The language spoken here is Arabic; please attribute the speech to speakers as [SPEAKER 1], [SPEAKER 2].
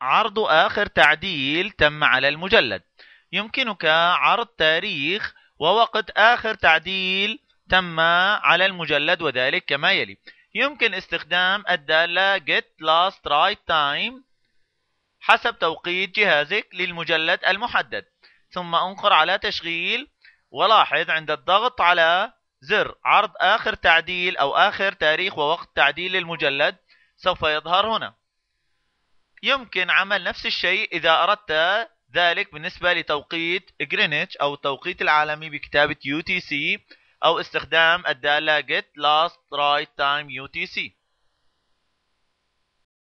[SPEAKER 1] عرض آخر تعديل تم على المجلد يمكنك عرض تاريخ ووقت آخر تعديل تم على المجلد وذلك كما يلي يمكن استخدام الدالة get last right time حسب توقيت جهازك للمجلد المحدد ثم انقر على تشغيل ولاحظ عند الضغط على زر عرض آخر تعديل أو آخر تاريخ ووقت تعديل للمجلد سوف يظهر هنا يمكن عمل نفس الشيء إذا أردت ذلك بالنسبة لتوقيت جرينتش أو التوقيت العالمي بكتابة UTC أو استخدام الدالة get last right time UTC